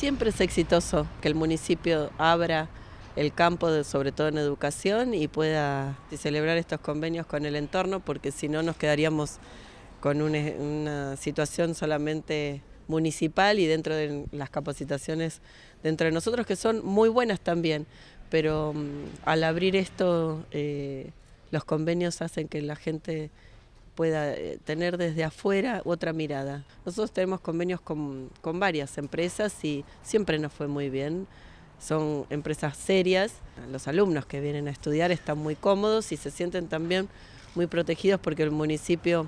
Siempre es exitoso que el municipio abra el campo, de, sobre todo en educación, y pueda celebrar estos convenios con el entorno, porque si no nos quedaríamos con e, una, situación solamente municipal y dentro de las capacitaciones dentro de nosotros, que son muy buenas también, pero mm, al abrir esto, eh, los convenios hacen que la gente pueda eh, tener desde afuera otra mirada. Nosotros tenemos convenios con, varias empresas y siempre nos fue muy bien son empresas serias. Los alumnos que vienen a estudiar están muy cómodos y se sienten también muy protegidos porque el municipio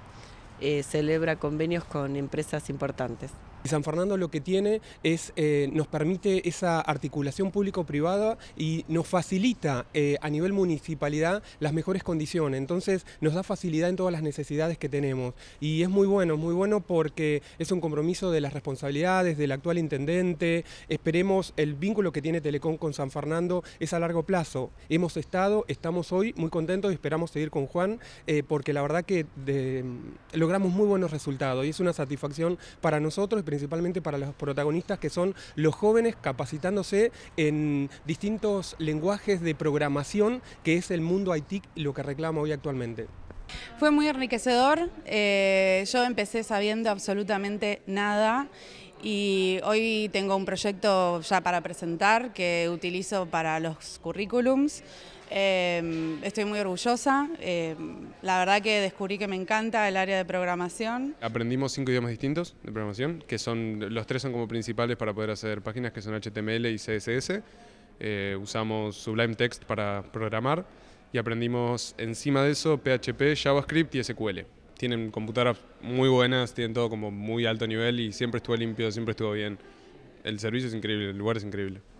eh, celebra convenios con empresas importantes. San Fernando lo que tiene es, eh, nos permite esa articulación público-privada y nos facilita eh, a nivel municipalidad las mejores condiciones. Entonces nos da facilidad en todas las necesidades que tenemos. Y es muy bueno, muy bueno porque es un compromiso de las responsabilidades del actual intendente. Esperemos el vínculo que tiene Telecom con San Fernando es a largo plazo. Hemos estado, estamos hoy muy contentos y esperamos seguir con Juan eh, porque la verdad que logramos muy buenos resultados y es una satisfacción para nosotros principalmente para los protagonistas que son los jóvenes capacitándose en distintos lenguajes de programación que es el mundo IT lo que reclama hoy actualmente. Fue muy enriquecedor, eh, yo empecé sabiendo absolutamente nada y hoy tengo un proyecto ya para presentar que utilizo para los currículums. Em, estoy muy orgullosa, em, la verdad que descubrí que me encanta el área de programación. Aprendimos cinco idiomas distintos de programación, que son los tres son como principales para poder hacer páginas, que son HTML y CSS. Eh, usamos Sublime Text para programar y aprendimos encima de eso PHP, JavaScript y SQL tienen computadoras muy buenas, tienen todo como muy alto nivel y siempre estuvo limpio, siempre estuvo bien. El servicio es increíble, el lugar es increíble.